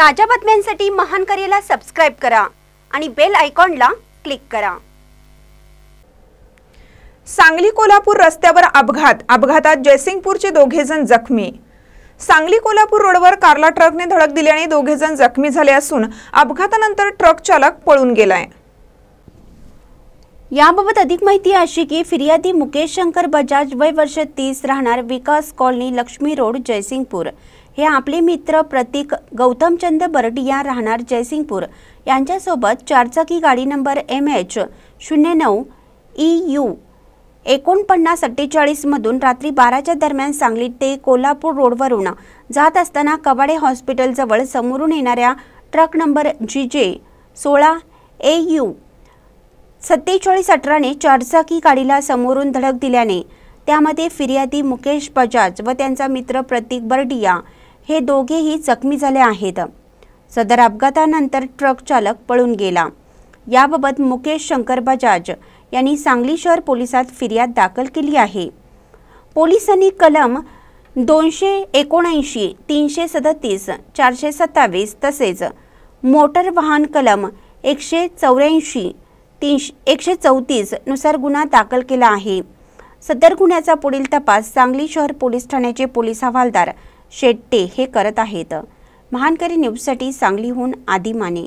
ताज्या बातम्यांसाठी महान करेला सबस्क्राईब करा आणि बेल आयकॉनला क्लिक करा सांगली कोल्हापूर रस्त्यावर अपघात अपघातात जयसिंगपूरचे दोघे जण जखमी सांगली कोल्हापूर रोडवर कारला ट्रकने धडक दिल्याने दोघे जण जखमी झाले असून अपघातानंतर ट्रक चालक पळून गेलाय याबाबत अधिक माहिती अशी की फिर्यादी मुकेश शंकर बजाज वय वर्ष तीस राहणार विकास कॉलनी लक्ष्मी रोड जयसिंगपूर हे आपले मित्र प्रतीक गौतमचंद बरडिया राहणार जयसिंगपूर यांच्यासोबत चारचाकी गाडी नंबर एम एच शून्य नऊ ई e यू एकोणपन्नास अठ्ठेचाळीसमधून रात्री बाराच्या दरम्यान सांगली ते कोल्हापूर रोडवरून जात असताना कवाडे हॉस्पिटलजवळ समोरून येणाऱ्या ट्रक नंबर जी जे सोळा ए यू सत्तेचाळीस अठराने चारचाकी गाडीला समोरून धडक दिल्याने त्यामध्ये फिर्यादी मुकेश बजाज व त्यांचा मित्र प्रतीक बर्डिया हे दोघेही जखमी झाले आहेत सदर अपघातानंतर ट्रक चालक पळून गेला याबाबत मुकेश शंकर बजाज यांनी सांगली शहर पोलिसात फिर्याद दाखल केली आहे पोलिसांनी कलम दोनशे एकोणऐंशी तीनशे सदतीस चारशे सत्तावीस तसेच मोटर वाहन कलम एकशे चौऱ्याऐंशी तीनशे एकशे नुसार गुन्हा दाखल केला आहे सदर गुन्ह्याचा पुढील तपास सांगली शहर पोलीस ठाण्याचे पोलीस हवालदार शेट्टे हे करत आहेत महानकरी न्यूजसाठी सांगलीहून आदी माने